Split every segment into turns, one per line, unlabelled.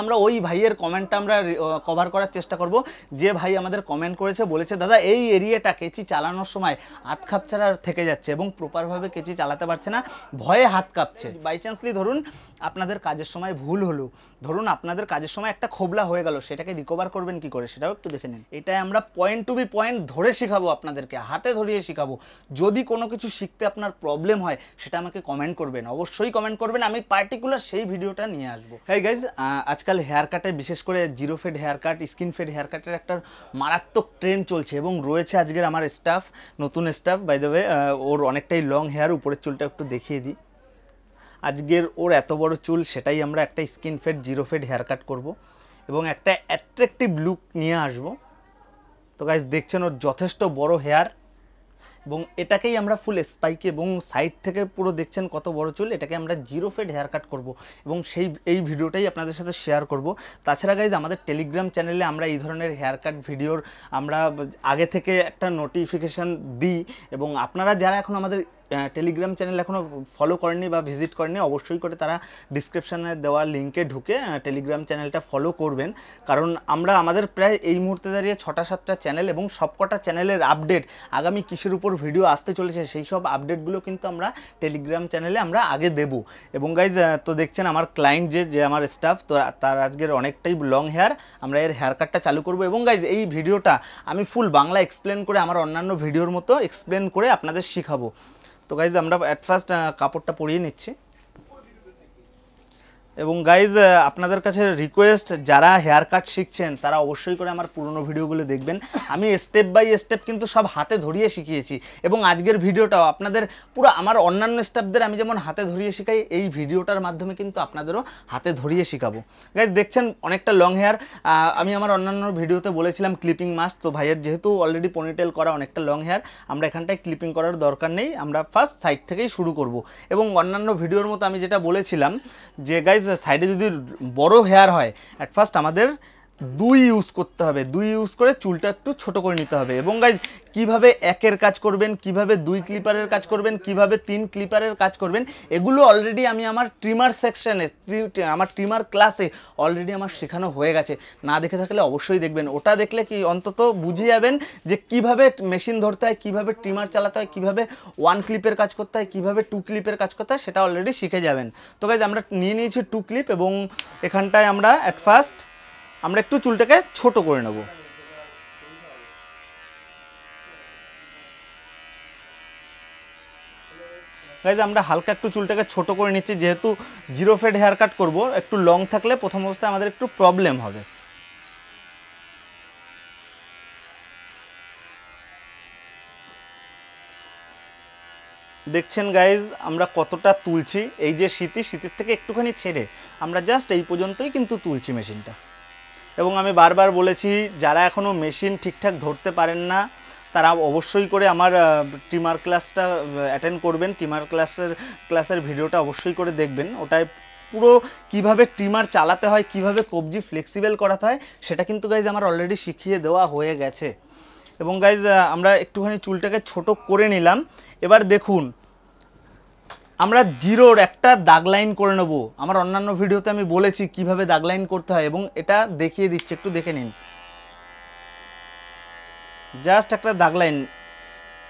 আমরা ওই ভাইয়ের কমেন্টটা আমরা কভার করার চেষ্টা করব যে ভাই আমাদের কমেন্ট করেছে বলেছে দাদা এই এরিয়াটা কেচি চালানোর সময় হাত খাপছাড়া থেকে যাচ্ছে এবং প্রপারভাবে কেচি চালাতে পারছে না ভয়ে হাত কাঁপছে বাই চান্সলি ধরুন আপনাদের কাজের সময় ভুল হলো ধরুন আপনাদের কাজের সময় একটা খোবলা হয়ে গেল সেটাকে রিকভার করবেন কি করে সেটাও একটু দেখে নিন এটাই আমরা পয়েন্ট টু বি পয়েন্ট ধরে শেখাবো আপনাদেরকে হাতে ধরিয়ে শেখাবো যদি কোনো কিছু শিখতে আপনার প্রবলেম হয় সেটা আমাকে কমেন্ট করবেন অবশ্যই কমেন্ট করবেন আমি পার্টিকুলার সেই ভিডিওটা নিয়ে আসবো হ্যাঁ গাইজ আজকে আজকাল হেয়ার কাটে বিশেষ করে zero fade hair cut skin fade hair কাটের একটা মারাত্মক ট্রেন্ড চলছে এবং রয়েছে আজকের আমার স্টাফ নতুন স্টাফ বাই দেবে ওর অনেকটাই লং হেয়ার উপরের চুলটা একটু দেখিয়ে দিই আজকের ওর এত বড় চুল সেটাই আমরা একটা skin fade zero fade hair cut করবো এবং একটা অ্যাট্রাকটিভ লুক নিয়ে আসবো তো গাইজ দেখছেন ওর যথেষ্ট বড় হেয়ার এবং এটাকেই আমরা ফুল স্পাইকে এবং সাইড থেকে পুরো দেখছেন কত বড় চুল এটাকে আমরা জিরো ফেড হেয়ার কাট করবো এবং সেই এই ভিডিওটাই আপনাদের সাথে শেয়ার করব তাছাড়া গাইজ আমাদের টেলিগ্রাম চ্যানেলে আমরা এই ধরনের হেয়ার কাট ভিডিওর আমরা আগে থেকে একটা নোটিফিকেশান দিই এবং আপনারা যারা এখন আমাদের টেলিগ্রাম চ্যানেল এখনও ফলো করেনি বা ভিজিট করেনি অবশ্যই করে তারা ডিসক্রিপশানে দেওয়া লিঙ্কে ঢুকে টেলিগ্রাম চ্যানেলটা ফলো করবেন কারণ আমরা আমাদের প্রায় এই মুহূর্তে দাঁড়িয়ে ছটা সাতটা চ্যানেল এবং সবকটা চ্যানেলের আপডেট আগামী কিসের উপর ভিডিও আসতে চলেছে সেই সব আপডেটগুলো কিন্তু আমরা টেলিগ্রাম চ্যানেলে আমরা আগে দেব এবং গাইজ তো দেখছেন আমার ক্লায়েন্ট যে যে আমার স্টাফ তো তার আজকের অনেকটাই লং হেয়ার আমরা এর হেয়ার কাটটা চালু করব এবং গাইজ এই ভিডিওটা আমি ফুল বাংলা এক্সপ্লেন করে আমার অন্যান্য ভিডিওর মতো এক্সপ্লেন করে আপনাদের শেখাবো তো গাইজ আমরা অ্যাট ফার্স্ট কাপড়টা পরিয়ে নিচ্ছি এবং গাইজ আপনাদের কাছে রিকোয়েস্ট যারা হেয়ার কাট শিখছেন তারা অবশ্যই করে আমার পুরনো ভিডিওগুলো দেখবেন আমি স্টেপ বাই স্টেপ কিন্তু সব হাতে ধরিয়ে শিখিয়েছি এবং আজকের ভিডিওটাও আপনাদের পুরো আমার অন্যান্য স্টেপদের আমি যেমন হাতে ধরিয়ে শেখাই এই ভিডিওটার মাধ্যমে কিন্তু আপনাদেরও হাতে ধরিয়ে শেখাবো গাইজ দেখছেন অনেকটা লং হেয়ার আমি আমার অন্যান্য ভিডিওতে বলেছিলাম ক্লিপিং মাস্ক তো ভাইয়ের যেহেতু অলরেডি পনিটেল করা অনেকটা লং হেয়ার আমরা এখানটায় ক্লিপিং করার দরকার নেই আমরা ফার্স্ট সাইড থেকেই শুরু করব এবং অন্যান্য ভিডিওর মতো আমি যেটা বলেছিলাম যে গাইজ সাইডে যদি বড় হেয়ার হয় অ্যাট ফার্স্ট আমাদের দুই ইউজ করতে হবে দুই ইউজ করে চুলটা একটু ছোট করে নিতে হবে এবং গাইজ কিভাবে একের কাজ করবেন কিভাবে দুই ক্লিপারের কাজ করবেন কিভাবে তিন ক্লিপারের কাজ করবেন এগুলো অলরেডি আমি আমার ট্রিমার সেকশানে আমার ট্রিমার ক্লাসে অলরেডি আমার শেখানো হয়ে গেছে না দেখে থাকলে অবশ্যই দেখবেন ওটা দেখলে কি অন্তত বুঝে যাবেন যে কিভাবে মেশিন ধরতে হয় কিভাবে ট্রিমার চালাতে হয় কীভাবে ওয়ান ক্লিপের কাজ করতে হয় কীভাবে টু ক্লিপের কাজ করতে হয় সেটা অলরেডি শিখে যাবেন তো গাইজ আমরা নিয়ে নিয়েছি টু ক্লিপ এবং এখানটায় আমরা অ্যাট ফার্স্ট আমরা একটু চুলটাকে ছোট করে নেব গাইজ আমরা হালকা একটু চুলটাকে ছোট করে নিচ্ছি যেহেতু জিরো ফেড হেয়ার কাট করবো একটু লং থাকলে প্রথম অবস্থায় আমাদের একটু প্রবলেম হবে দেখছেন গাইজ আমরা কতটা তুলছি এই যে শীতি শীতের থেকে একটুখানি ছেড়ে আমরা জাস্ট এই পর্যন্তই কিন্তু তুলছি মেশিনটা এবং আমি বারবার বলেছি যারা এখনও মেশিন ঠিকঠাক ধরতে পারেন না তারা অবশ্যই করে আমার টিমার ক্লাসটা অ্যাটেন্ড করবেন টিমার ক্লাসের ক্লাসের ভিডিওটা অবশ্যই করে দেখবেন ওটায় পুরো কিভাবে ট্রিমার চালাতে হয় কিভাবে কবজি ফ্লেক্সিবল করাতে হয় সেটা কিন্তু গাইজ আমার অলরেডি শিখিয়ে দেওয়া হয়ে গেছে এবং গাইজ আমরা একটুখানি চুলটাকে ছোট করে নিলাম এবার দেখুন আমরা জিরোর একটা দাগ লাইন করে নেব আমার অন্যান্য ভিডিওতে আমি বলেছি কিভাবে দাগ লাইন করতে হয় এবং এটা দেখিয়ে দিচ্ছি একটু দেখে নিন জাস্ট একটা দাগ লাইন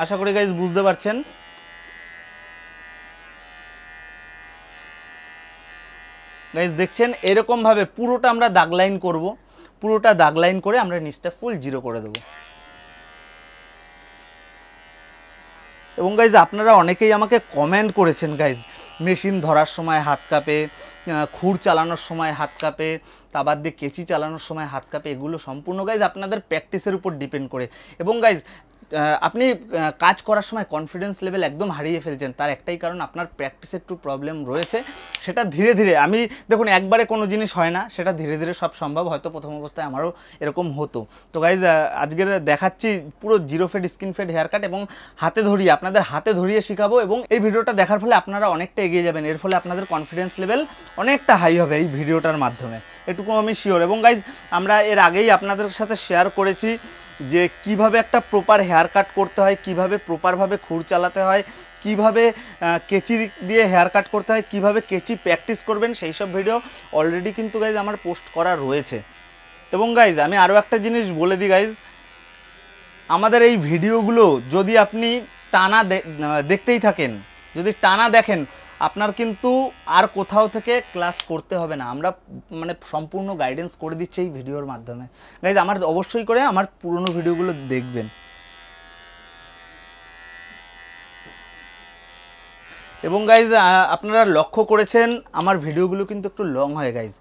আশা করি গাইজ বুঝতে পারছেন গাইজ দেখছেন এরকমভাবে পুরোটা আমরা দাগ লাইন করব পুরোটা দাগ লাইন করে আমরা নিচটা ফুল জিরো করে দেবো এবং গাইজ আপনারা অনেকেই আমাকে কমেন্ট করেছেন গাইজ মেশিন ধরার সময় হাত কাঁপে খুর চালানোর সময় হাত কাঁপে তা বাদ দিয়ে কেঁচি চালানোর সময় হাত কাঁপে এগুলো সম্পূর্ণ গাইজ আপনাদের প্র্যাকটিসের উপর ডিপেন্ড করে এবং গাইজ আপনি কাজ করার সময় কনফিডেন্স লেভেল একদম হারিয়ে ফেলছেন তার একটাই কারণ আপনার প্র্যাকটিসে একটু প্রবলেম রয়েছে সেটা ধীরে ধীরে আমি দেখুন একবারে কোনো জিনিস হয় না সেটা ধীরে ধীরে সব সম্ভব হয়তো প্রথম অবস্থায় আমারও এরকম হতো তো গাইজ আজকের দেখাচ্ছি পুরো zero fade skin fade hair cut এবং হাতে ধরিয়ে আপনাদের হাতে ধরিয়ে শেখাবো এবং এই ভিডিওটা দেখার ফলে আপনারা অনেকটা এগিয়ে যাবেন এর ফলে আপনাদের কনফিডেন্স লেভেল অনেকটা হাই হবে এই ভিডিওটার মাধ্যমে এটুকু আমি শিওর এবং গাইজ আমরা এর আগেই আপনাদের সাথে শেয়ার করেছি যে কিভাবে একটা প্রপার হেয়ার কাট করতে হয় কিভাবে প্রপারভাবে খুর চালাতে হয় কিভাবে কেচি দিয়ে হেয়ার কাট করতে হয় কিভাবে কেচি প্র্যাকটিস করবেন সেই সব ভিডিও অলরেডি কিন্তু গাইজ আমার পোস্ট করা রয়েছে এবং গাইজ আমি আরও একটা জিনিস বলে দিই গাইজ আমাদের এই ভিডিওগুলো যদি আপনি টানা দেখতেই থাকেন যদি টানা দেখেন আপনার কিন্তু আর কোথাও থেকে ক্লাস করতে হবে না আমরা মানে সম্পূর্ণ গাইডেন্স করে দিচ্ছি এই ভিডিওর মাধ্যমে গাইজ আমার অবশ্যই করে আমার পুরনো ভিডিওগুলো দেখবেন এবং গাইজ আপনারা লক্ষ্য করেছেন আমার ভিডিওগুলো কিন্তু একটু লং হয় গাইজ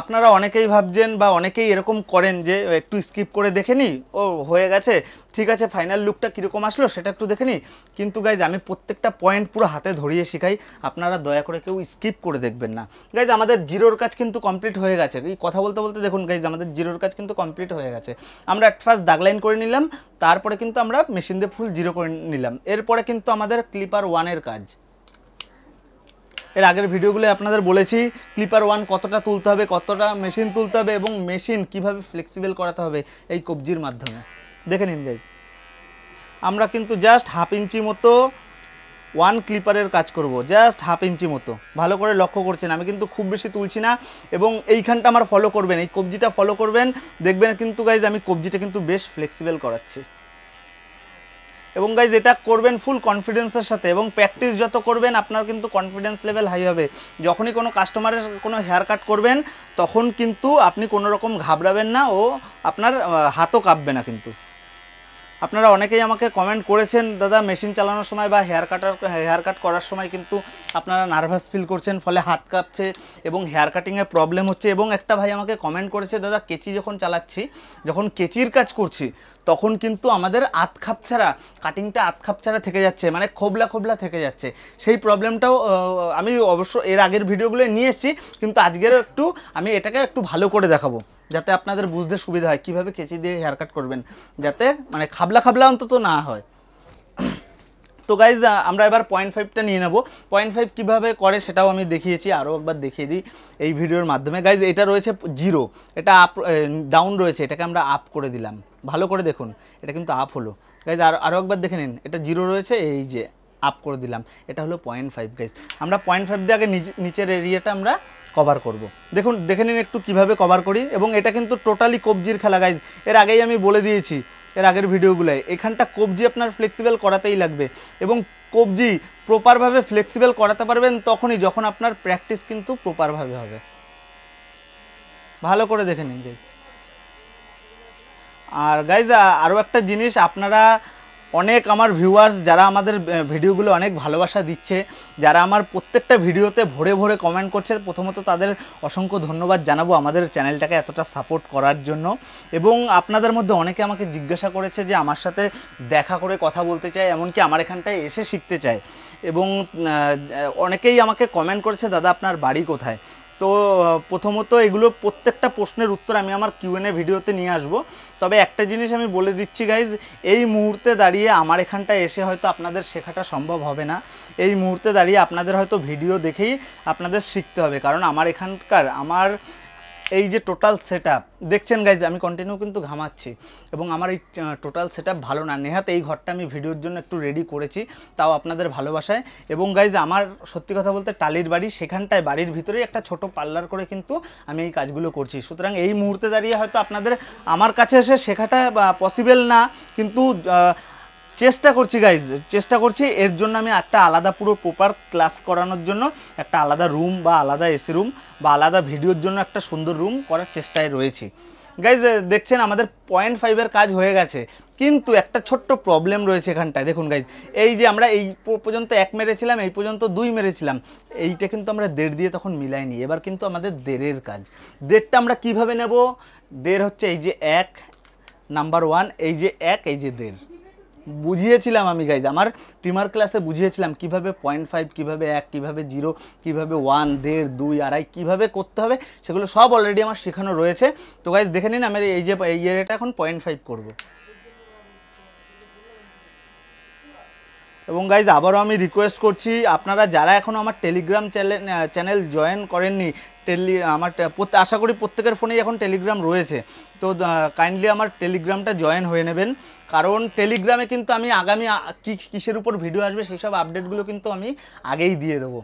আপনারা অনেকেই ভাবছেন বা অনেকেই এরকম করেন যে একটু স্কিপ করে দেখে নিই ও হয়ে গেছে ঠিক আছে ফাইনাল লুকটা কীরকম আসলো সেটা একটু দেখে নিই কিন্তু গাইজ আমি প্রত্যেকটা পয়েন্ট পুরো হাতে ধরিয়ে শিখাই আপনারা দয়া করে কেউ স্কিপ করে দেখবেন না গাইজ আমাদের জিরোর কাজ কিন্তু কমপ্লিট হয়ে গেছে এই কথা বলতে বলতে দেখুন গাইজ আমাদের জিরোর কাজ কিন্তু কমপ্লিট হয়ে গেছে আমরা ফার্স্ট দাগলাইন করে নিলাম তারপরে কিন্তু আমরা মেশিন দিয়ে ফুল জিরো করে নিলাম এরপরে কিন্তু আমাদের ক্লিপার ওয়ানের কাজ এর আগের ভিডিওগুলো আপনাদের বলেছি ক্লিপার ওয়ান কতটা তুলতে হবে কতটা মেশিন তুলতে হবে এবং মেশিন কিভাবে ফ্লেক্সিবল করাতে হবে এই কবজির মাধ্যমে দেখে নিন গাইজ আমরা কিন্তু জাস্ট হাফ ইঞ্চি মতো ওয়ান ক্লিপারের কাজ করব জাস্ট হাফ ইঞ্চি মতো ভালো করে লক্ষ্য করছেন আমি কিন্তু খুব বেশি তুলছি না এবং এইখানটা আমার ফলো করবেন এই কবজিটা ফলো করবেন দেখবেন কিন্তু গাইজ আমি কবজিটা কিন্তু বেশ ফ্লেক্সিবল করাচ্ছি এবং গাইজ এটা করবেন ফুল কনফিডেন্সের সাথে এবং প্র্যাকটিস যত করবেন আপনার কিন্তু কনফিডেন্স লেভেল হাই হবে যখনই কোনো কাস্টমারের কোনো হেয়ার কাট করবেন তখন কিন্তু আপনি কোনো রকম ঘাবড়াবেন না ও আপনার হাতও কাঁপবে না কিন্তু আপনারা অনেকেই আমাকে কমেন্ট করেছেন দাদা মেশিন চালানোর সময় বা হেয়ার কাটার হেয়ার কাট করার সময় কিন্তু আপনারা নার্ভাস ফিল করছেন ফলে হাত কাঁপছে এবং হেয়ার কাটিংয়ে প্রবলেম হচ্ছে এবং একটা ভাই আমাকে কমেন্ট করেছে দাদা কেচি যখন চালাচ্ছি যখন কেচির কাজ করছি তখন কিন্তু আমাদের আত ছাড়া কাটিংটা আত ছাড়া থেকে যাচ্ছে মানে খোবলা খোবলা থেকে যাচ্ছে সেই প্রবলেমটাও আমি অবশ্য এর আগের ভিডিওগুলো নিয়ে এসেছি কিন্তু আজকেরও একটু আমি এটাকে একটু ভালো করে দেখাবো যাতে আপনাদের বুঝতে সুবিধা হয় কিভাবে কেঁচি দিয়ে হেয়ার কাট করবেন যাতে মানে খাবলা খাবলা অন্তত না হয় তো গাইজ আমরা এবার পয়েন্ট ফাইভটা নিয়ে নেব পয়েন্ট ফাইভ কীভাবে করে সেটাও আমি দেখিয়েছি আরও একবার দেখিয়ে দিই এই ভিডিওর মাধ্যমে গাইজ এটা রয়েছে জিরো এটা আপ ডাউন রয়েছে এটাকে আমরা আপ করে দিলাম ভালো করে দেখুন এটা কিন্তু আপ হলো গাইজ আর আরও একবার দেখে নিন এটা জিরো রয়েছে এই যে আপ করে দিলাম এটা হলো পয়েন্ট ফাইভ গাইজ আমরা পয়েন্ট ফাইভ দিয়ে আগে নিচের এরিয়াটা আমরা কভার করব। দেখুন দেখে নিন একটু কিভাবে কভার করি এবং এটা কিন্তু টোটালি কবজির খেলা গাইজ এর আগেই আমি বলে দিয়েছি এর আগের ভিডিওগুলোয় এখানটা কবজি আপনার ফ্লেক্সিবল করাতেই লাগবে এবং কবজি প্রপারভাবে ফ্লেক্সিবল করাতে পারবেন তখনই যখন আপনার প্র্যাকটিস কিন্তু প্রপারভাবে হবে ভালো করে দেখে নিন গাইজ আর গাইজ আরও একটা জিনিস আপনারা অনেক আমার ভিউয়ার্স যারা আমাদের ভিডিওগুলো অনেক ভালোবাসা দিচ্ছে যারা আমার প্রত্যেকটা ভিডিওতে ভরে ভরে কমেন্ট করছে প্রথমত তাদের অসংখ্য ধন্যবাদ জানাবো আমাদের চ্যানেলটাকে এতটা সাপোর্ট করার জন্য এবং আপনাদের মধ্যে অনেকে আমাকে জিজ্ঞাসা করেছে যে আমার সাথে দেখা করে কথা বলতে চায় এমনকি আমার এখানটায় এসে শিখতে চায় এবং অনেকেই আমাকে কমেন্ট করেছে দাদা আপনার বাড়ি কোথায় তো প্রথমত এগুলো প্রত্যেকটা প্রশ্নের উত্তর আমি আমার কিউএনএ ভিডিওতে নিয়ে আসব তবে একটা জিনিস আমি বলে দিচ্ছি গাইজ এই মুহূর্তে দাঁড়িয়ে আমার এখানটা এসে হয়তো আপনাদের শেখাটা সম্ভব হবে না এই মুহূর্তে দাঁড়িয়ে আপনাদের হয়তো ভিডিও দেখেই আপনাদের শিখতে হবে কারণ আমার এখানকার আমার এই যে টোটাল সেট দেখছেন গাইজ আমি কন্টিনিউ কিন্তু ঘামাচ্ছি এবং আমার এই টোটাল সেট ভালো না নেহাত এই ঘরটা আমি ভিডিওর জন্য একটু রেডি করেছি তাও আপনাদের ভালোবাসায় এবং গাইজ আমার সত্যি কথা বলতে টালির বাড়ি সেখানটায় বাড়ির ভিতরেই একটা ছোট পার্লার করে কিন্তু আমি এই কাজগুলো করছি সুতরাং এই মুহূর্তে দাঁড়িয়ে হয়তো আপনাদের আমার কাছে এসে শেখাটা পসিবেল না কিন্তু চেষ্টা করছি গাইজ চেষ্টা করছি এর জন্য আমি একটা আলাদা পুরো প্রপার ক্লাস করানোর জন্য একটা আলাদা রুম বা আলাদা এসি রুম বা আলাদা ভিডিওর জন্য একটা সুন্দর রুম করার চেষ্টায় রয়েছি গাইজ দেখছেন আমাদের পয়েন্ট ফাইভের কাজ হয়ে গেছে কিন্তু একটা ছোট্ট প্রবলেম রয়েছে এখানটায় দেখুন গাইজ এই যে আমরা এই পর্যন্ত এক মেরেছিলাম এই পর্যন্ত দুই মেরেছিলাম এইটা কিন্তু আমরা দেড় দিয়ে তখন মিলাইনি এবার কিন্তু আমাদের দেড়ের কাজ দেড়টা আমরা কিভাবে নেব দেড় হচ্ছে এই যে এক নাম্বার ওয়ান এই যে এক এই যে দেড় বুঝিয়েছিলাম আমি গাইজ আমার ট্রিমার ক্লাসে বুঝিয়েছিলাম কিভাবে পয়েন্ট ফাইভ কীভাবে এক কীভাবে জিরো কীভাবে ওয়ান দেড় দুই আড়াই কীভাবে করতে হবে সেগুলো সব অলরেডি আমার শেখানো রয়েছে তো গাইজ দেখে নিন আমি এই যে এই এরিয়াটা এখন পয়েন্ট ফাইভ করবো এবং গাইজ আবারও আমি রিকোয়েস্ট করছি আপনারা যারা এখনও আমার টেলিগ্রাম চ্যানেল জয়েন করেননি টেলি আমার আশা করি প্রত্যেকের ফোনেই এখন টেলিগ্রাম রয়েছে তো কাইন্ডলি আমার টেলিগ্রামটা জয়েন হয়ে নেবেন কারণ টেলিগ্রামে কিন্তু আমি আগামী কী কিসের উপর ভিডিও আসবে সেই সব আপডেটগুলো কিন্তু আমি আগেই দিয়ে দেবো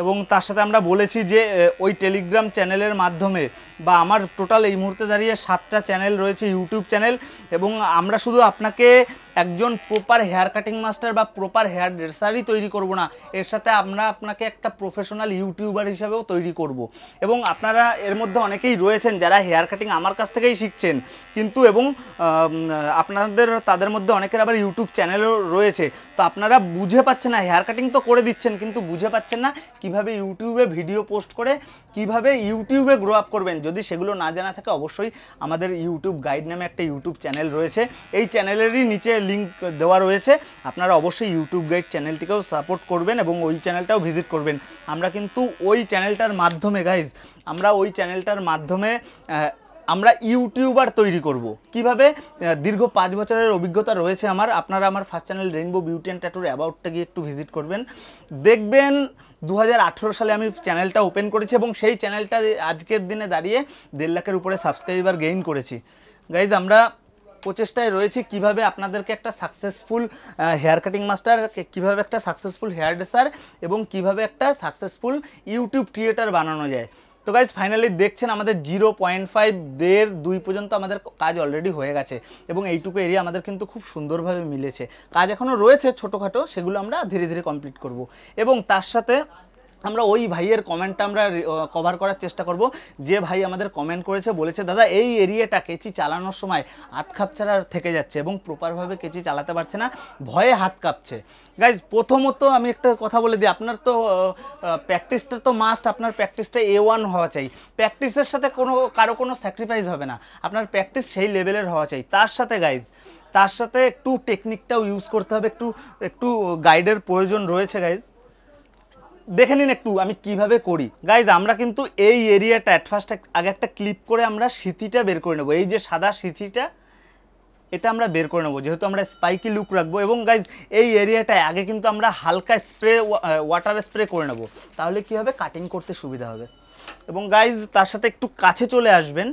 এবং তার সাথে আমরা বলেছি যে ওই টেলিগ্রাম চ্যানেলের মাধ্যমে বা আমার টোটাল এই মুহূর্তে দাঁড়িয়ে সাতটা চ্যানেল রয়েছে ইউটিউব চ্যানেল এবং আমরা শুধু আপনাকে একজন প্রপার হেয়ার কাটিং মাস্টার বা প্রপার হেয়ার ড্রেসারই তৈরি করব না এর সাথে আমরা আপনাকে একটা প্রফেশনাল ইউটিউবার হিসাবেও তৈরি করব এবং আপনারা এর মধ্যে অনেকেই রয়েছেন যারা হেয়ার কাটিং আমার কাছ থেকেই শিখছেন কিন্তু এবং আপনাদের তাদের মধ্যে অনেকের আবার ইউটিউব চ্যানেলও রয়েছে তো আপনারা বুঝে পাচ্ছেন না হেয়ার কাটিং তো করে দিচ্ছেন কিন্তু বুঝে পাচ্ছেন না কিভাবে ইউটিউবে ভিডিও পোস্ট করে কিভাবে ইউটিউবে গ্রো আপ করবেন যদি সেগুলো না জানা থাকে অবশ্যই আমাদের ইউটিউব গাইড নামে একটা ইউটিউব চ্যানেল রয়েছে এই চ্যানেলেরই নিচে লিঙ্ক দেওয়া রয়েছে আপনারা অবশ্যই ইউটিউব গাইড চ্যানেলটিকেও সাপোর্ট করবেন এবং ওই চ্যানেলটাও ভিজিট করবেন আমরা কিন্তু ওই চ্যানেলটার মাধ্যমে গাইজ আমরা ওই চ্যানেলটার মাধ্যমে আমরা ইউটিউবার তৈরি করব কিভাবে দীর্ঘ পাঁচ বছরের অভিজ্ঞতা রয়েছে আমার আপনারা আমার first channel rainbow beauty and ট্যাটুর অ্যাবাউটটা গিয়ে একটু ভিজিট করবেন দেখবেন দু সালে আমি চ্যানেলটা ওপেন করেছি এবং সেই চ্যানেলটা আজকের দিনে দাঁড়িয়ে দেড় লাখের উপরে সাবস্ক্রাইবার গেইন করেছি গাইজ আমরা প্রচেষ্টায় রয়েছে কিভাবে আপনাদেরকে একটা সাকসেসফুল হেয়ার কাটিং মাস্টার কিভাবে একটা সাকসেসফুল হেয়ার ড্রেসার এবং কিভাবে একটা সাকসেসফুল ইউটিউব ক্রিয়েটার বানানো যায় তো গাইজ ফাইনালি দেখছেন আমাদের জিরো পয়েন্ট ফাইভ দেড় দুই পর্যন্ত আমাদের কাজ অলরেডি হয়ে গেছে এবং এইটুকু এরিয়া আমাদের কিন্তু খুব সুন্দরভাবে মিলেছে কাজ এখনও রয়েছে ছোটোখাটো সেগুলো আমরা ধীরে ধীরে কমপ্লিট করব এবং তার সাথে আমরা ওই ভাইয়ের কমেন্টটা আমরা কভার করার চেষ্টা করব যে ভাই আমাদের কমেন্ট করেছে বলেছে দাদা এই এরিয়াটা কেচি চালানোর সময় হাত খাপছাড়া থেকে যাচ্ছে এবং প্রপারভাবে কেচি চালাতে পারছে না ভয়ে হাত কাঁপছে গাইজ প্রথমত আমি একটা কথা বলে দিই আপনার তো প্র্যাকটিসটা তো মাস্ট আপনার প্র্যাকটিসটা এ ওয়ান হওয়া চাই প্র্যাকটিসের সাথে কোনো কারো কোনো স্যাক্রিফাইস হবে না আপনার প্র্যাকটিস সেই লেভেলের হওয়া চাই তার সাথে গাইজ তার সাথে একটু টেকনিকটাও ইউজ করতে হবে একটু একটু গাইডের প্রয়োজন রয়েছে গাইজ দেখে নিন একটু আমি কিভাবে করি গাইজ আমরা কিন্তু এই এরিয়াটা অ্যাটফার্স্ট আগে একটা ক্লিপ করে আমরা সিথিটা বের করে নেবো এই যে সাদা সিথিটা এটা আমরা বের করে নেবো যেহেতু আমরা স্পাইকি লুক রাখবো এবং গাইজ এই এরিয়াটায় আগে কিন্তু আমরা হালকা স্প্রে ওয়াটার স্প্রে করে নেবো তাহলে কি হবে কাটিং করতে সুবিধা হবে এবং গাইজ তার সাথে একটু কাছে চলে আসবেন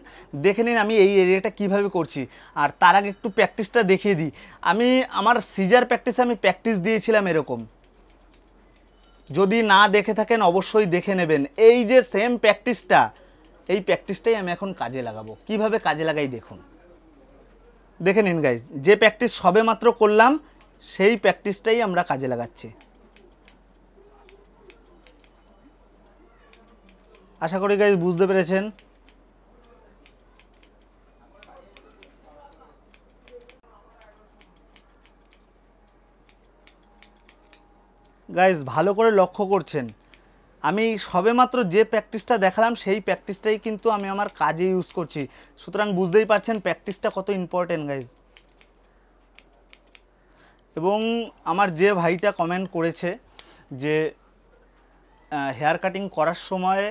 দেখে নিন আমি এই এরিয়াটা কিভাবে করছি আর তার আগে একটু প্র্যাকটিসটা দেখিয়ে দিই আমি আমার সিজার প্র্যাকটিসে আমি প্র্যাকটিস দিয়েছিলাম এরকম যদি না দেখে থাকেন অবশ্যই দেখে নেবেন এই যে সেম প্র্যাকটিসটা এই প্র্যাকটিসটাই আমি এখন কাজে লাগাবো কিভাবে কাজে লাগাই দেখুন দেখে নিন গাইজ যে প্র্যাকটিস সবে মাত্র করলাম সেই প্র্যাকটিসটাই আমরা কাজে লাগাচ্ছি আশা করি গাইজ বুঝতে পেরেছেন গাইজ ভালো করে লক্ষ্য করছেন আমি সবেমাত্র যে প্র্যাকটিসটা দেখালাম সেই প্র্যাকটিসটাই কিন্তু আমি আমার কাজে ইউজ করছি সুতরাং বুঝতেই পারছেন প্র্যাকটিসটা কত ইম্পর্টেন্ট গাইজ এবং আমার যে ভাইটা কমেন্ট করেছে যে হেয়ার কাটিং করার সময়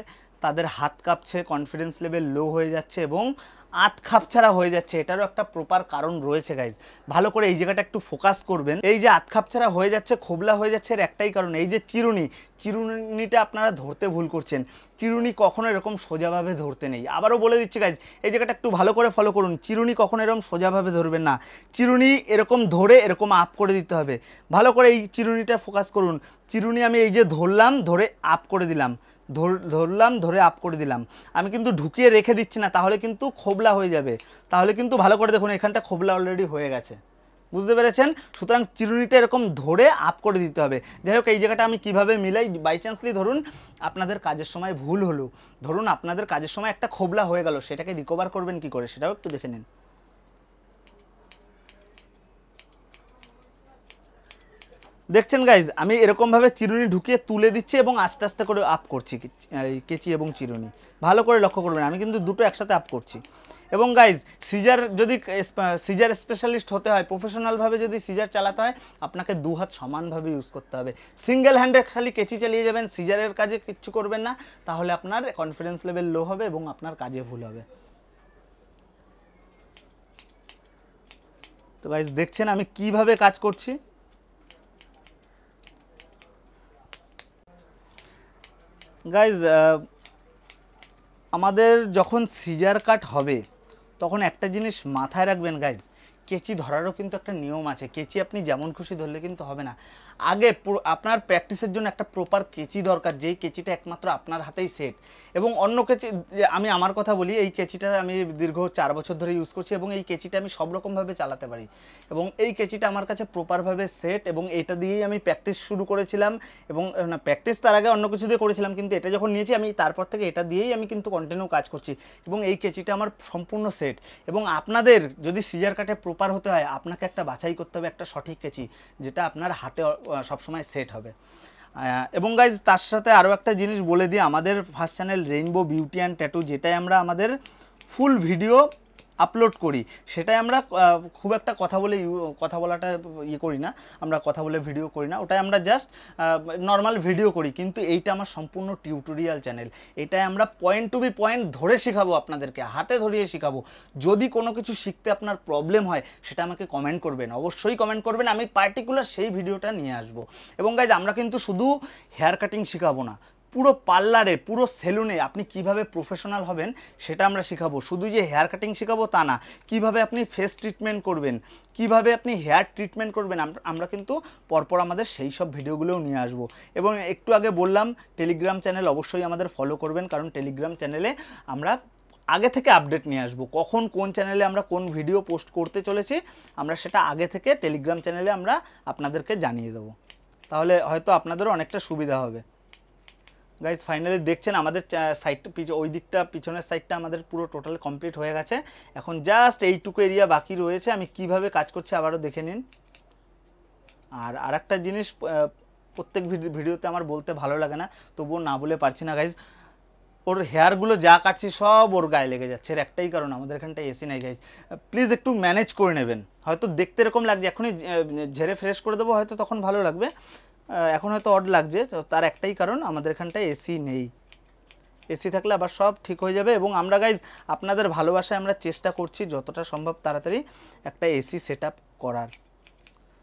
তাদের হাত কাঁপছে কনফিডেন্স লেভেল লো হয়ে যাচ্ছে এবং আত ছাড়া হয়ে যাচ্ছে এটারও একটা প্রপার কারণ রয়েছে গাইজ ভালো করে এই জায়গাটা একটু ফোকাস করবেন এই যে আত ছাড়া হয়ে যাচ্ছে খোবলা হয়ে যাচ্ছে এর একটাই কারণ এই যে চিরুনি চিরুনিটা আপনারা ধরতে ভুল করছেন চিরুনি কখনো এরকম সোজাভাবে ধরতে নেই আবারও বলে দিচ্ছি গাইজ এই জায়গাটা একটু ভালো করে ফলো করুন চিরুনি কখনো এরকম সোজাভাবে ধরবেন না চিরুনি এরকম ধরে এরকম আপ করে দিতে হবে ভালো করে এই চিরুনিটা ফোকাস করুন চিরুনি আমি এই যে ধরলাম ধরে আপ করে দিলাম ধরলাম ধরে আপ করে দিলাম আমি কিন্তু ঢুকিয়ে রেখে দিচ্ছি না তাহলে কিন্তু খোবলা হয়ে যাবে তাহলে কিন্তু ভালো করে দেখুন এখানটা খোবলা অলরেডি হয়ে গেছে বুঝতে পেরেছেন সুতরাং চিরুনিটা এরকম ধরে আপ করে দিতে হবে যাই হোক এই জায়গাটা আমি কিভাবে মিলাই বাই চান্সলি ধরুন আপনাদের কাজের সময় ভুল হলো ধরুন আপনাদের কাজের সময় একটা খোবলা হয়ে গেল সেটাকে রিকভার করবেন কি করে সেটাও একটু দেখে নিন দেখছেন গাইজ আমি এরকমভাবে চিরুনি ঢুকিয়ে তুলে দিচ্ছি এবং আস্তে আস্তে করে আপ করছি কেচি এবং চিরুনি ভালো করে লক্ষ্য করবেন আমি কিন্তু দুটো একসাথে আপ করছি এবং গাইজ সিজার যদি সিজার স্পেশালিস্ট হতে হয় প্রফেশনালভাবে যদি সিজার চালাতে হয় আপনাকে দু হাত সমানভাবে ইউজ করতে হবে সিঙ্গেল হ্যান্ডে খালি কেচি চালিয়ে যাবেন সিজারের কাজে কিচ্ছু করবেন না তাহলে আপনার কনফিডেন্স লেভেল লো হবে এবং আপনার কাজে ভুল হবে তো গাইজ দেখছেন আমি কিভাবে কাজ করছি গাইজ আমাদের যখন সিজার কাট হবে তখন একটা জিনিস মাথায় রাখবেন গাইজ কেচি ধরারও কিন্তু একটা নিয়ম আছে কেচি আপনি যেমন খুশি ধরলে কিন্তু হবে না আগে আপনার প্র্যাকটিসের জন্য একটা প্রপার কেচি দরকার যেই কেচিটা একমাত্র আপনার হাতেই সেট এবং অন্য কেচি আমি আমার কথা বলি এই কেচিটা আমি দীর্ঘ চার বছর ধরে ইউজ করছি এবং এই কেচিটা আমি সব রকমভাবে চালাতে পারি এবং এই কেচিটা আমার কাছে প্রপারভাবে সেট এবং এটা দিয়েই আমি প্র্যাকটিস শুরু করেছিলাম এবং না প্র্যাকটিস তার আগে অন্য কিছু দিয়ে করেছিলাম কিন্তু এটা যখন নিয়েছি আমি তারপর থেকে এটা দিয়েই আমি কিন্তু কন্টিনিউ কাজ করছি এবং এই কেচিটা আমার সম্পূর্ণ সেট এবং আপনাদের যদি সিজার কাটে প্রপার হতে হয় আপনাকে একটা বাছাই করতে হবে একটা সঠিক কেচি যেটা আপনার হাতে সবসময় সেট হবে এবং গাইজ তার সাথে আরও একটা জিনিস বলে দিই আমাদের first channel rainbow beauty and tattoo যেটাই আমরা আমাদের ফুল ভিডিও আপলোড করি সেটাই আমরা খুব একটা কথা বলে কথা বলাটা ইয়ে করি না আমরা কথা বলে ভিডিও করি না ওটাই আমরা জাস্ট নর্মাল ভিডিও করি কিন্তু এইটা আমার সম্পূর্ণ টিউটোরিয়াল চ্যানেল এটাই আমরা পয়েন্ট টু বি পয়েন্ট ধরে শেখাবো আপনাদেরকে হাতে ধরিয়ে শেখাবো যদি কোনো কিছু শিখতে আপনার প্রবলেম হয় সেটা আমাকে কমেন্ট করবেন অবশ্যই কমেন্ট করবেন আমি পার্টিকুলার সেই ভিডিওটা নিয়ে আসবো এবং গাইজ আমরা কিন্তু শুধু হেয়ার কাটিং শেখাবো না পুরো পার্লারে পুরো সেলুনে আপনি কিভাবে প্রফেশনাল হবেন সেটা আমরা শেখাবো শুধু যে হেয়ার কাটিং শেখাবো তা না কিভাবে আপনি ফেস ট্রিটমেন্ট করবেন কিভাবে আপনি হেয়ার ট্রিটমেন্ট করবেন আমরা কিন্তু পরপর আমাদের সেই সব ভিডিওগুলোও নিয়ে আসব এবং একটু আগে বললাম টেলিগ্রাম চ্যানেল অবশ্যই আমাদের ফলো করবেন কারণ টেলিগ্রাম চ্যানেলে আমরা আগে থেকে আপডেট নিয়ে আসবো কখন কোন চ্যানেলে আমরা কোন ভিডিও পোস্ট করতে চলেছি আমরা সেটা আগে থেকে টেলিগ্রাম চ্যানেলে আমরা আপনাদেরকে জানিয়ে দেবো তাহলে হয়তো আপনাদেরও অনেকটা সুবিধা হবে গাইজ ফাইনালি দেখছেন আমাদের সাইডটা পিছ ওই দিকটা পিছনের সাইডটা আমাদের পুরো টোটাল কমপ্লিট হয়ে গেছে এখন জাস্ট এইটুকু এরিয়া বাকি রয়েছে আমি কিভাবে কাজ করছি আবারও দেখে নিন আর আর একটা জিনিস প্রত্যেক ভিডিওতে আমার বলতে ভালো লাগে না তবুও না বলে পারছি না গাইজ ওর হেয়ারগুলো যা কাটছি সব ওর গায়ে লেগে যাচ্ছে এর একটাই কারণ আমাদের এখানটা এসি নাই গাইজ প্লিজ একটু ম্যানেজ করে নেবেন হয়তো দেখতে এরকম লাগছে এখনই ঝেড়ে ফ্রেশ করে দেবো হয়তো তখন ভালো লাগবে এখন হয়তো অড লাগছে তো তার একটাই কারণ আমাদের এখানটায় এসি নেই এসি থাকলে আবার সব ঠিক হয়ে যাবে এবং আমরা গাইজ আপনাদের ভালোবাসায় আমরা চেষ্টা করছি যতটা সম্ভব তাড়াতাড়ি একটা এসি সেট করার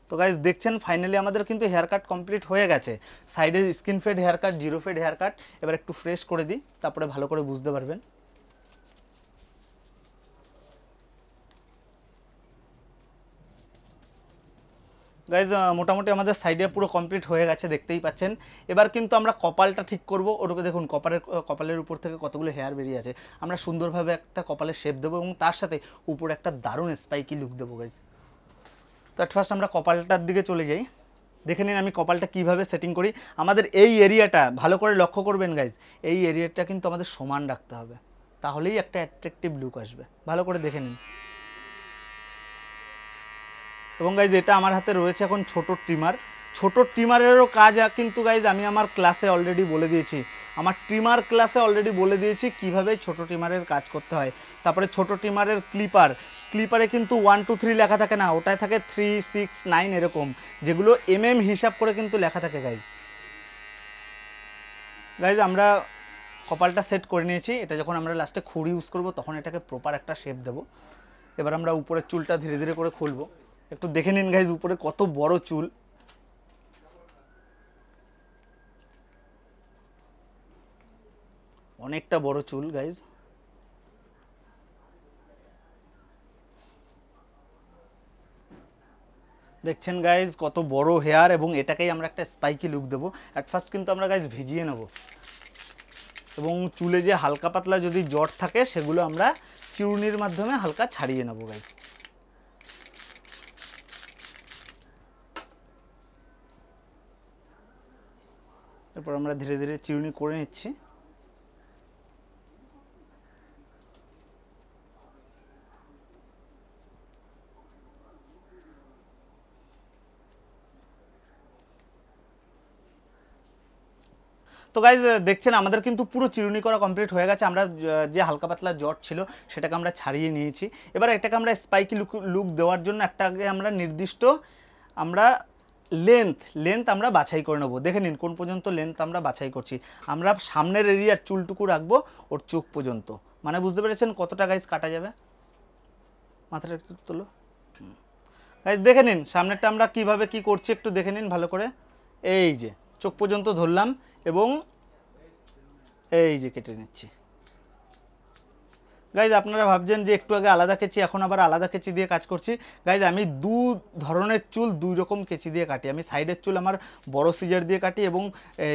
তো গাইজ দেখছেন ফাইনালি আমাদের কিন্তু হেয়ার কাট কমপ্লিট হয়ে গেছে সাইডে skin fade hair cut zero fade hair cut এবার একটু ফ্রেশ করে দিই তারপরে ভালো করে বুঝতে পারবেন গাইজ মোটামুটি আমাদের সাইডে পুরো কমপ্লিট হয়ে গেছে দেখতেই পাচ্ছেন এবার কিন্তু আমরা কপালটা ঠিক করব ওটাকে দেখুন কপালের কপালের উপর থেকে কতগুলো হেয়ার বেরিয়ে আছে আমরা সুন্দরভাবে একটা কপালের শেপ দেবো এবং তার সাথে উপরে একটা দারুণ স্পাইকি লুক দেবো গাইজ তো ফার্স্ট আমরা কপালটার দিকে চলে যাই দেখে নিন আমি কপালটা কিভাবে সেটিং করি আমাদের এই এরিয়াটা ভালো করে লক্ষ্য করবেন গাইজ এই এরিয়াটা কিন্তু আমাদের সমান রাখতে হবে তাহলেই একটা অ্যাট্রাকটিভ লুক আসবে ভালো করে দেখে নিন এবং গাইজ এটা আমার হাতে রয়েছে এখন ছোট ট্রিমার ছোট ট্রিমারেরও কাজ কিন্তু গাইজ আমি আমার ক্লাসে অলরেডি বলে দিয়েছি আমার ট্রিমার ক্লাসে অলরেডি বলে দিয়েছি কিভাবে ছোট ট্রিমারের কাজ করতে হয় তারপরে ছোট ট্রিমারের ক্লিপার ক্লিপারে কিন্তু ওয়ান টু থ্রি লেখা থাকে না ওটায় থাকে থ্রি সিক্স নাইন এরকম যেগুলো এম এম হিসাব করে কিন্তু লেখা থাকে গাইজ গাইজ আমরা কপালটা সেট করে নিয়েছি এটা যখন আমরা লাস্টে খুঁড়ি ইউজ করব তখন এটাকে প্রপার একটা শেপ দেব এবার আমরা উপরের চুলটা ধীরে ধীরে করে খুলবো একটু দেখে নিন গাইজ উপরে কত বড় চুল অনেকটা বড় চুল গাইজ দেখছেন গাইজ কত বড় হেয়ার এবং এটাকেই আমরা একটা স্পাইকি লুক দেবো অ্যাট ফার্স্ট কিন্তু আমরা গাইজ ভিজিয়ে নেব এবং চুলে যে হালকা পাতলা যদি জট থাকে সেগুলো আমরা চিরুনির মাধ্যমে হালকা ছাড়িয়ে নেবো গাইজ এরপর আমরা ধীরে ধীরে চিরুনি করে নিচ্ছি তো গাইজ দেখছেন আমাদের কিন্তু পুরো চিরুনি করা কমপ্লিট হয়ে গেছে আমরা যে হালকা পাতলা জট ছিল সেটাকে আমরা ছাড়িয়ে নিয়েছি এবার এটাকে আমরা স্পাইকি লুক লুক দেওয়ার জন্য একটাকে আমরা নির্দিষ্ট আমরা লেন্থ লেন্থ আমরা বাছাই করে নেবো দেখে নিন কোন পর্যন্ত লেন্থ আমরা বাছাই করছি আমরা সামনের এরিয়ার চুলটুকু রাখবো ওর চোখ পর্যন্ত মানে বুঝতে পেরেছেন কতটা গাইজ কাটা যাবে মাথাটা একটু তোলো গাইজ দেখে নিন সামনেরটা আমরা কিভাবে কি করছি একটু দেখে নিন ভালো করে এই যে চোখ পর্যন্ত ধরলাম এবং এই যে কেটে নিচ্ছি গাইজ আপনারা ভাবছেন যে একটু আগে আলাদা কেচি এখন আবার আলাদা কেচি দিয়ে কাজ করছি গাইজ আমি দু ধরনের চুল দুই রকম কেচি দিয়ে কাটি আমি সাইডের চুল আমার বড় সিজার দিয়ে কাটি এবং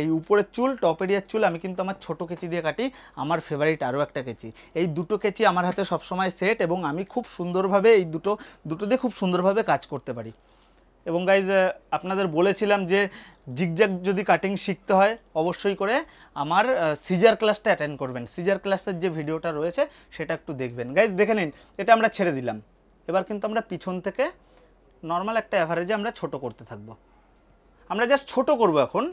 এই উপরের চুল টপ এরিয়ার চুল আমি কিন্তু আমার ছোট কেচি দিয়ে কাটি আমার ফেভারিট আরও একটা কেচি এই দুটো কেচি আমার হাতে সবসময় সেট এবং আমি খুব সুন্দরভাবে এই দুটো দুটো দিয়ে খুব সুন্দরভাবে কাজ করতে পারি এবং গাইজ আপনাদের বলেছিলাম যে জিগজ্যাগ যদি কাটিং শিখতে হয় অবশ্যই করে আমার সিজার ক্লাসটা অ্যাটেন্ড করবেন সিজার ক্লাসের যে ভিডিওটা রয়েছে সেটা একটু দেখবেন গাইজ দেখে নিন এটা আমরা ছেড়ে দিলাম এবার কিন্তু আমরা পিছন থেকে নর্মাল একটা অ্যাভারেজে আমরা ছোট করতে থাকবো আমরা জাস্ট ছোট করব এখন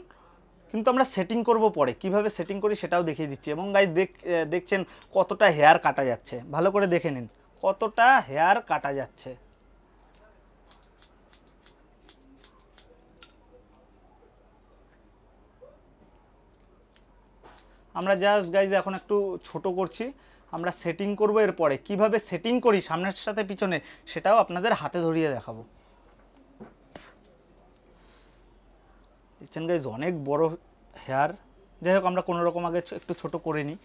কিন্তু আমরা সেটিং করব পরে কিভাবে সেটিং করি সেটাও দেখিয়ে দিচ্ছি এবং গাইজ দেখ দেখছেন কতটা হেয়ার কাটা যাচ্ছে ভালো করে দেখে নিন কতটা হেয়ার কাটা যাচ্ছে আমরা জাস্ট গাইজ এখন একটু ছোট করছি আমরা সেটিং করব এরপরে কিভাবে সেটিং করি সামনের সাথে পিছনে সেটাও আপনাদের হাতে ধরিয়ে দেখাবো দেখছেন গাইজ অনেক বড় হেয়ার যাই হোক আমরা কোনোরকম আগে একটু ছোট করে নিই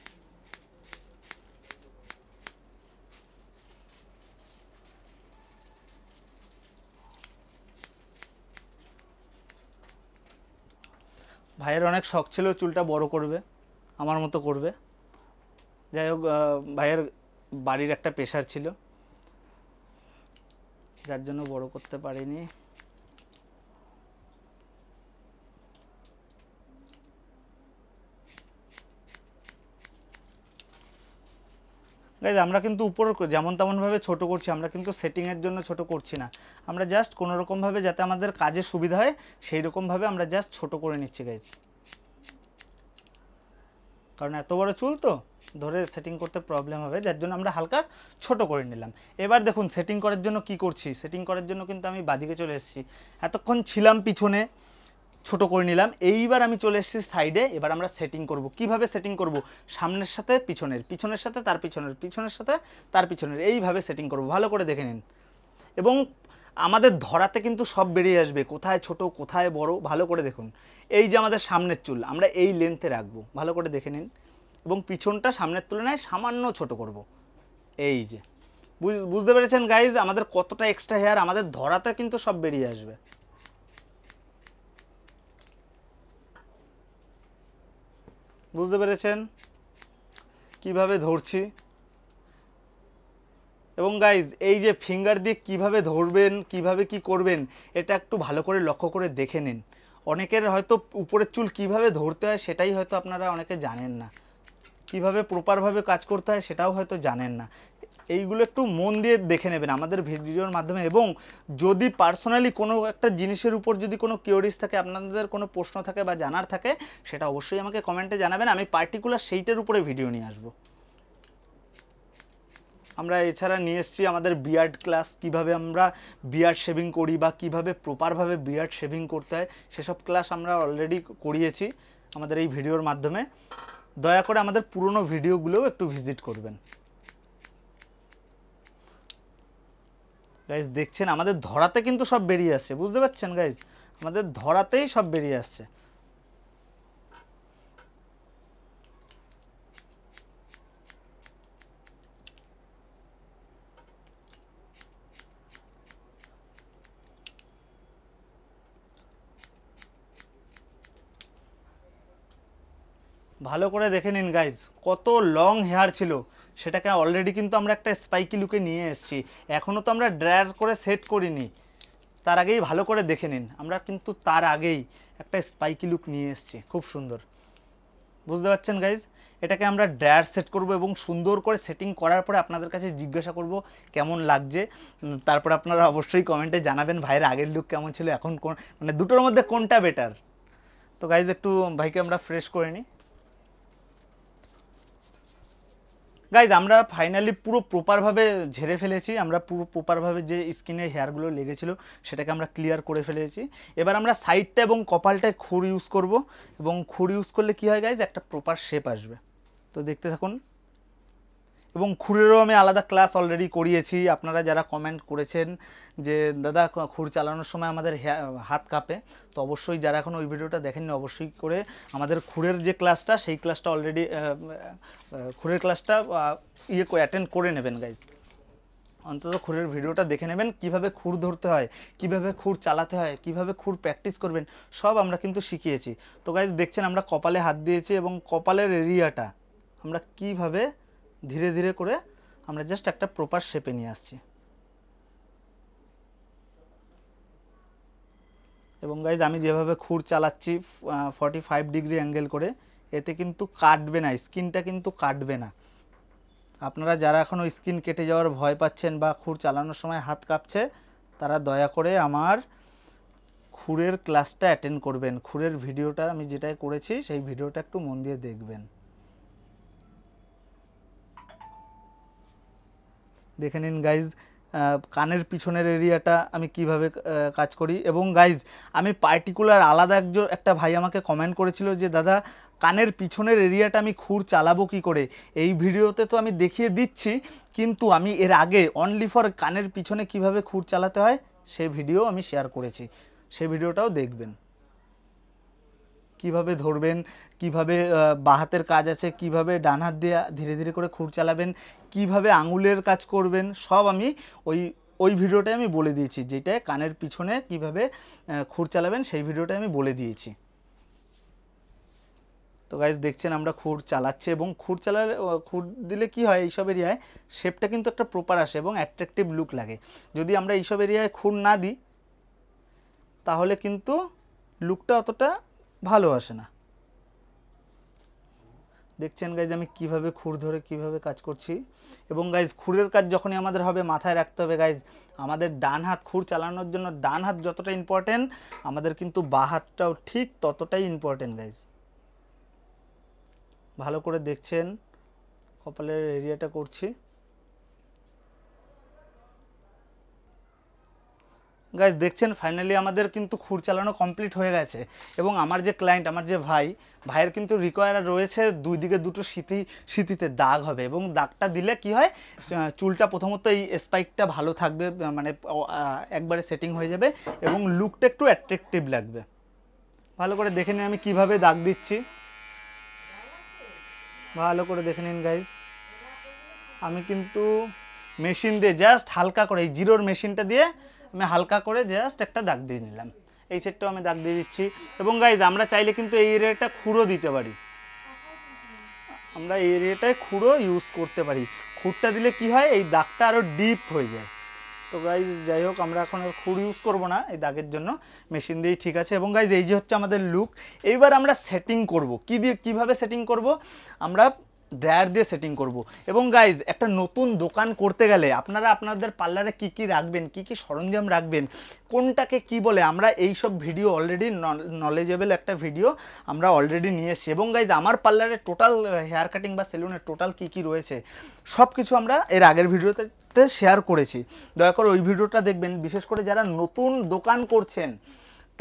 ভাইয়ের অনেক শখ ছিল চুলটা বড় করবে আমার মতো করবে যাই হোক ভাইয়ের বাড়ির একটা প্রেশার ছিল যার জন্য বড় করতে পারিনি গাইজ আমরা কিন্তু উপর যেমন তেমনভাবে ছোট করছি আমরা কিন্তু সেটিংয়ের জন্য ছোট করছি না আমরা জাস্ট কোনোরকমভাবে যাতে আমাদের কাজে সুবিধা হয় সেই রকমভাবে আমরা জাস্ট ছোট করে নিচ্ছি গাইজ কারণ এত বড় চুল তো ধরে সেটিং করতে প্রবলেম হবে যার জন্য আমরা হালকা ছোট করে নিলাম এবার দেখুন সেটিং করার জন্য কি করছি সেটিং করার জন্য কিন্তু আমি বাদিকে চলে এসেছি এতক্ষণ ছিলাম পিছনে ছোট করে নিলাম এইবার আমি চলে এসেছি সাইডে এবার আমরা সেটিং করব কিভাবে সেটিং করব সামনের সাথে পিছনের পিছনের সাথে তার পিছনের পিছনের সাথে তার পিছনের এইভাবে সেটিং করব ভালো করে দেখে নিন এবং আমাদের ধরাতে কিন্তু সব বেরিয়ে আসবে কোথায় ছোট কোথায় বড় ভালো করে দেখুন এই যে আমাদের সামনের চুল আমরা এই লেন্থে রাখবো ভালো করে দেখে নিন এবং পিছনটা সামনের তুলনায় সামান্য ছোট করব। এই যে বুঝতে পেরেছেন গাইজ আমাদের কতটা এক্সট্রা হেয়ার আমাদের ধরাতে কিন্তু সব বেরিয়ে আসবে বুঝতে পেরেছেন কিভাবে ধরছি এবং গাইজ এই যে ফিঙ্গার দিয়ে কিভাবে ধরবেন কিভাবে কি করবেন এটা একটু ভালো করে লক্ষ্য করে দেখে নিন অনেকের হয়তো উপরের চুল কিভাবে ধরতে হয় সেটাই হয়তো আপনারা অনেকে জানেন না কিভাবে প্রপারভাবে কাজ করতে হয় সেটাও হয়তো জানেন না এইগুলো একটু মন দিয়ে দেখে নেবেন আমাদের ভিডিওর মাধ্যমে এবং যদি পার্সোনালি কোনো একটা জিনিসের উপর যদি কোনো কিউরিস থাকে আপনাদের কোনো প্রশ্ন থাকে বা জানার থাকে সেটা অবশ্যই আমাকে কমেন্টে জানাবেন আমি পার্টিকুলার সেইটার উপরে ভিডিও নিয়ে আসবো আমরা এছাড়া নিয়ে এসেছি আমাদের বিয়ার্ড ক্লাস কিভাবে আমরা বিয়ার্ড শেভিং করি বা কিভাবে প্রপারভাবে বিয়ার্ড শেভিং করতে হয় সেসব ক্লাস আমরা অলরেডি করিয়েছি আমাদের এই ভিডিওর মাধ্যমে দয়া করে আমাদের পুরনো ভিডিওগুলোও একটু ভিজিট করবেন গাইজ দেখছেন আমাদের ধরাতে কিন্তু সব বেরিয়ে আসছে বুঝতে পারছেন গাইজ আমাদের ধরাতেই সব বেরিয়ে আসছে ভালো করে দেখে নিন গাইজ কত লং হেয়ার ছিল সেটাকে অলরেডি কিন্তু আমরা একটা স্পাইকি লুকে নিয়ে এসেছি এখনও তো আমরা ড্রায়ার করে সেট করিনি তার আগেই ভালো করে দেখে নিন আমরা কিন্তু তার আগেই একটা স্পাইকি লুক নিয়ে এসেছি খুব সুন্দর বুঝতে পারছেন গাইজ এটাকে আমরা ড্রায়ার সেট করব এবং সুন্দর করে সেটিং করার পরে আপনাদের কাছে জিজ্ঞাসা করব কেমন লাগছে তারপর আপনারা অবশ্যই কমেন্টে জানাবেন ভাইয়ের আগের লুক কেমন ছিল এখন কোন মানে দুটোর মধ্যে কোনটা বেটার তো গাইজ একটু ভাইকে আমরা ফ্রেশ করে নিই গাইজ আমরা ফাইনালি পুরো প্রপারভাবে ঝেড়ে ফেলেছি আমরা পুরো প্রপারভাবে যে স্কিনে হেয়ারগুলো লেগেছিলো সেটাকে আমরা ক্লিয়ার করে ফেলেছি এবার আমরা সাইডটা এবং কপালটায় খুর ইউজ করব এবং খুর ইউজ করলে কি হয় গাইজ একটা প্রপার শেপ আসবে তো দেখতে থাকুন এবং খুরেরও আমি আলাদা ক্লাস অলরেডি করিয়েছি আপনারা যারা কমেন্ট করেছেন যে দাদা খুর চালানোর সময় আমাদের হাত কাঁপে তো অবশ্যই যারা এখন ওই ভিডিওটা দেখেননি অবশ্যই করে আমাদের খুরের যে ক্লাসটা সেই ক্লাসটা অলরেডি খুরের ক্লাসটা ইয়ে অ্যাটেন্ড করে নেবেন গাইজ অন্তত খুরের ভিডিওটা দেখে নেবেন কিভাবে খুর ধরতে হয় কিভাবে খুর চালাতে হয় কিভাবে খুর প্র্যাকটিস করবেন সব আমরা কিন্তু শিখিয়েছি তো গাইজ দেখছেন আমরা কপালে হাত দিয়েছি এবং কপালের এরিয়াটা আমরা কিভাবে ধীরে ধীরে করে আমরা জাস্ট একটা প্রপার শেপে নিয়ে আসছি এবং গাইজ আমি যেভাবে খুর চালাচ্ছি ফর্টি ফাইভ ডিগ্রি অ্যাঙ্গেল করে এতে কিন্তু কাটবে না স্কিনটা কিন্তু কাটবে না আপনারা যারা এখনও স্কিন কেটে যাওয়ার ভয় পাচ্ছেন বা খুর চালানোর সময় হাত কাঁপছে তারা দয়া করে আমার খুরের ক্লাসটা অ্যাটেন্ড করবেন খুরের ভিডিওটা আমি যেটাই করেছি সেই ভিডিওটা একটু মন দিয়ে দেখবেন দেখে নিন গাইজ কানের পিছনের এরিয়াটা আমি কিভাবে কাজ করি এবং গাইজ আমি পার্টিকুলার আলাদা একজন একটা ভাই আমাকে কমেন্ট করেছিল যে দাদা কানের পিছনের এরিয়াটা আমি খুর চালাবো কি করে এই ভিডিওতে তো আমি দেখিয়ে দিচ্ছি কিন্তু আমি এর আগে অনলি ফর কানের পিছনে কিভাবে খুর চালাতে হয় সে ভিডিও আমি শেয়ার করেছি সে ভিডিওটাও দেখবেন কিভাবে ধরবেন কিভাবে বাহাতের কাজ আছে কিভাবে ডান হাত দিয়ে ধীরে ধীরে করে খুঁড় চালাবেন কিভাবে আঙুলের কাজ করবেন সব আমি ওই ওই ভিডিওটাই আমি বলে দিয়েছি যেটা কানের পিছনে কিভাবে খুঁড় চালাবেন সেই ভিডিওটাই আমি বলে দিয়েছি তো গাইজ দেখছেন আমরা খুঁড় চালাচ্ছি এবং খুঁড় চালালে খুঁড় দিলে কি হয় এইসব এরিয়ায় শেপটা কিন্তু একটা প্রপার আসে এবং অ্যাট্রাকটিভ লুক লাগে যদি আমরা এইসব এরিয়ায় খুঁড় না দিই তাহলে কিন্তু লুকটা অতটা ভালো আসে না দেখছেন গাইজ আমি কিভাবে খুর ধরে কিভাবে কাজ করছি এবং গাইজ খুরের কাজ যখনই আমাদের হবে মাথায় রাখতে হবে গাইজ আমাদের ডান হাত খুর চালানোর জন্য ডান হাত যতটা ইম্পর্টেন্ট আমাদের কিন্তু বা হাতটাও ঠিক ততটাই ইম্পর্টেন্ট গাইজ ভালো করে দেখছেন কপালের এরিয়াটা করছি গাইজ দেখছেন ফাইনালি আমাদের কিন্তু খুঁড় চালানো কমপ্লিট হয়ে গেছে এবং আমার যে ক্লায়েন্ট আমার যে ভাই ভাইয়ের কিন্তু রিকোয়ার রয়েছে দুই দিকে দুটো স্মৃতি স্মৃতিতে দাগ হবে এবং দাগটা দিলে কি হয় চুলটা প্রথমত এই স্পাইকটা ভালো থাকবে মানে একবারে সেটিং হয়ে যাবে এবং লুকটা একটু অ্যাট্রাকটিভ লাগবে ভালো করে দেখে নিন আমি কিভাবে দাগ দিচ্ছি ভালো করে দেখে নিন গাইজ আমি কিন্তু মেশিন দিয়ে জাস্ট হালকা করে এই জিরোর মেশিনটা দিয়ে আমি হালকা করে জাস্ট একটা দাগ দিয়ে নিলাম এই সেটটাও আমি দাগ দিয়ে দিচ্ছি এবং গাইজ আমরা চাইলে কিন্তু এই এরিয়াটা খুঁড়ো দিতে পারি আমরা এই এরিয়াটায় খুঁড়ো ইউজ করতে পারি খুঁড়টা দিলে কি হয় এই দাগটা আরও ডিপ হয়ে যায় তো গাইজ যাই হোক আমরা এখন খুঁড় ইউজ করব না এই দাগের জন্য মেশিন দিয়েই ঠিক আছে এবং গাইজ এই যে হচ্ছে আমাদের লুক এইবার আমরা সেটিং করব কি দিয়ে কীভাবে সেটিং করব আমরা ড্রায়ার দিয়ে সেটিং করব এবং গাইজ একটা নতুন দোকান করতে গেলে আপনারা আপনাদের পার্লারে কি কি রাখবেন কি কি সরঞ্জাম রাখবেন কোনটাকে কি বলে আমরা এই সব ভিডিও অলরেডি নলেজেবল একটা ভিডিও আমরা অলরেডি নিয়ে এসেছি এবং গাইজ আমার পার্লারে টোটাল হেয়ার কাটিং বা সেলুনের টোটাল কি কি রয়েছে সব কিছু আমরা এর আগের ভিডিওতে শেয়ার করেছি দয়া করে ওই ভিডিওটা দেখবেন বিশেষ করে যারা নতুন দোকান করছেন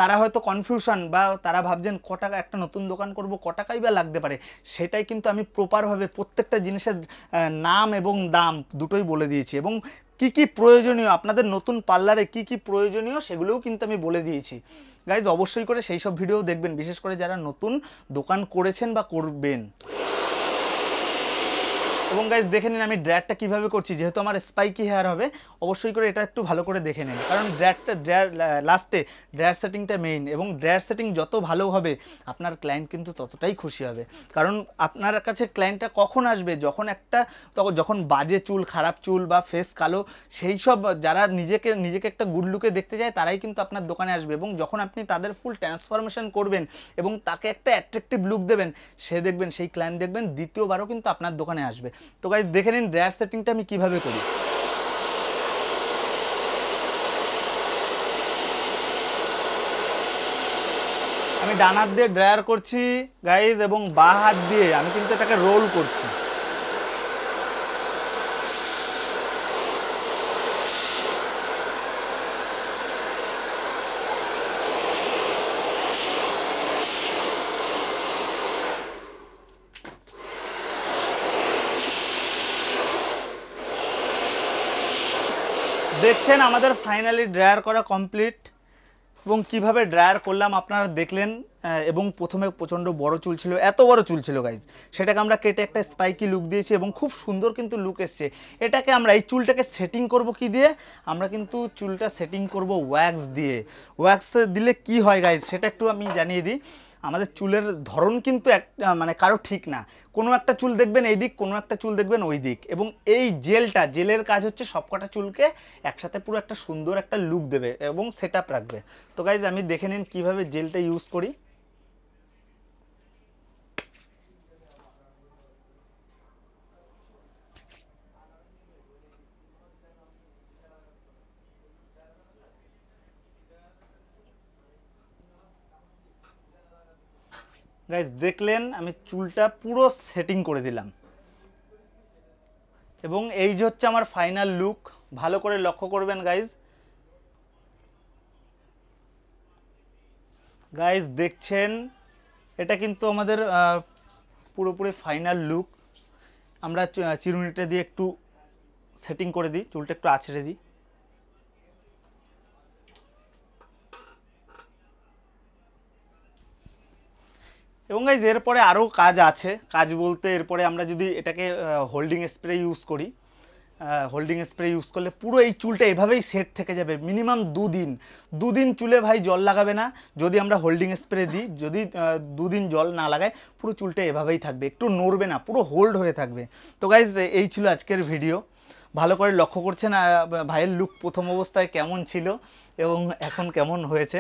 তারা হয়তো কনফিউশন বা তারা ভাবছেন ক টাকা একটা নতুন দোকান করব ক টাকাই বা লাগতে পারে সেটাই কিন্তু আমি প্রপারভাবে প্রত্যেকটা জিনিসের নাম এবং দাম দুটোই বলে দিয়েছি এবং কি কি প্রয়োজনীয় আপনাদের নতুন পার্লারে কি কি প্রয়োজনীয় সেগুলোও কিন্তু আমি বলে দিয়েছি গাইজ অবশ্যই করে সেই সব ভিডিও দেখবেন বিশেষ করে যারা নতুন দোকান করেছেন বা করবেন এবং গাইজ দেখে নিন আমি ড্র্যাডটা কীভাবে করছি যেহেতু আমার স্পাইকি হেয়ার হবে অবশ্যই করে এটা একটু ভালো করে দেখে নিন কারণ ড্র্যাডটা ড্র্যার লাস্টে ড্র্যার সেটিংটা মেইন এবং ড্র্যার সেটিং যত ভালো হবে আপনার ক্লায়েন্ট কিন্তু ততটাই খুশি হবে কারণ আপনার কাছে ক্লায়েন্টটা কখন আসবে যখন একটা তখন যখন বাজে চুল খারাপ চুল বা ফেস কালো সেই সব যারা নিজেকে নিজেকে একটা গুড লুকে দেখতে যায় তারাই কিন্তু আপনার দোকানে আসবে এবং যখন আপনি তাদের ফুল ট্রান্সফরমেশন করবেন এবং তাকে একটা অ্যাট্রাকটিভ লুক দেবেন সে দেখবেন সেই ক্লায়েন্ট দেখবেন দ্বিতীয়বারও কিন্তু আপনার দোকানে আসবে তো গাইজ দেখে নিন র্যার সেটিংটা আমি কিভাবে করি আমি ডানার দিয়ে ড্রায়ার করছি গাইজ এবং বাঁ হাত দিয়ে আমি কিন্তু এটাকে রোল করছি দেখছেন আমাদের ফাইনালি ড্রায়ার করা কমপ্লিট এবং কিভাবে ড্রায়ার করলাম আপনারা দেখলেন এবং প্রথমে প্রচণ্ড বড় চুল ছিল এত বড় চুল ছিল গাইজ সেটাকে আমরা কেটে একটা স্পাইকি লুক দিয়েছি এবং খুব সুন্দর কিন্তু লুক এসছে এটাকে আমরা এই চুলটাকে সেটিং করব কি দিয়ে আমরা কিন্তু চুলটা সেটিং করব ওয়্যাক্স দিয়ে ওয়্যাক্স দিলে কি হয় গাইজ সেটা একটু আমি জানিয়ে দিই আমাদের চুলের ধরন কিন্তু এক মানে কারো ঠিক না কোনো একটা চুল দেখবেন এই দিক কোনো একটা চুল দেখবেন ওই দিক এবং এই জেলটা জেলের কাজ হচ্ছে সবকটা চুলকে একসাথে পুরো একটা সুন্দর একটা লুক দেবে এবং সেট রাখবে তো গাইজ আমি দেখে নিন কীভাবে জেলটা ইউজ করি গাইজ দেখলেন আমি চুলটা পুরো সেটিং করে দিলাম এবং এই যে হচ্ছে আমার ফাইনাল লুক ভালো করে লক্ষ্য করবেন গাইজ গাইজ দেখছেন এটা কিন্তু আমাদের পুরোপুরি ফাইনাল লুক আমরা চিরুনিটা দিয়ে একটু সেটিং করে দিই চুলটা একটু আছড়ে দিই এবং গাইজ এরপরে আরও কাজ আছে কাজ বলতে এরপরে আমরা যদি এটাকে হোল্ডিং স্প্রে ইউজ করি হোল্ডিং স্প্রে ইউজ করলে পুরো এই চুলটা এভাবেই সেট থেকে যাবে মিনিমাম দুদিন দুদিন চুলে ভাই জল লাগাবে না যদি আমরা হোল্ডিং স্প্রে দিই যদি দুদিন জল না লাগায় পুরো চুলটা এভাবেই থাকবে একটু নড়বে না পুরো হোল্ড হয়ে থাকবে তো গাইজ এই ছিল আজকের ভিডিও ভালো করে লক্ষ্য করছেন ভাইয়ের লুক প্রথম অবস্থায় কেমন ছিল এবং এখন কেমন হয়েছে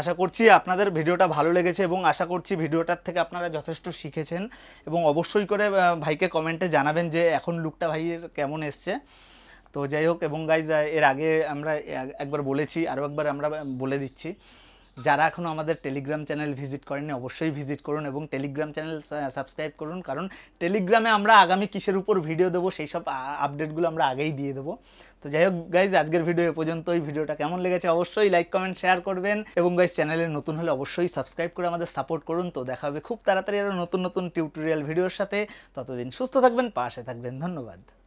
আশা করছি আপনাদের ভিডিওটা ভালো লেগেছে এবং আশা করছি ভিডিওটার থেকে আপনারা যথেষ্ট শিখেছেন এবং অবশ্যই করে ভাইকে কমেন্টে জানাবেন যে এখন লুকটা ভাইয়ের কেমন এসছে তো যাই হোক এবং গাইজ এর আগে আমরা একবার বলেছি আরও একবার আমরা বলে দিচ্ছি যারা এখনও আমাদের টেলিগ্রাম চ্যানেল ভিজিট করেনি অবশ্যই ভিজিট করুন এবং টেলিগ্রাম চ্যানেল সাবস্ক্রাইব করুন কারণ টেলিগ্রামে আমরা আগামী কিসের উপর ভিডিও দেবো সেই সব আপডেটগুলো আমরা আগেই দিয়ে দেবো তো যাই হোক গাইজ আজকের ভিডিও এ পর্যন্ত এই ভিডিওটা কেমন লেগেছে অবশ্যই লাইক কমেন্ট শেয়ার করবেন এবং গাইজ চ্যানেলে নতুন হলে অবশ্যই সাবস্ক্রাইব করে আমাদের সাপোর্ট করুন তো দেখা হবে খুব তাড়াতাড়ি আরও নতুন নতুন টিউটোরিয়াল ভিডিওর সাথে ততদিন সুস্থ থাকবেন পাশে থাকবেন ধন্যবাদ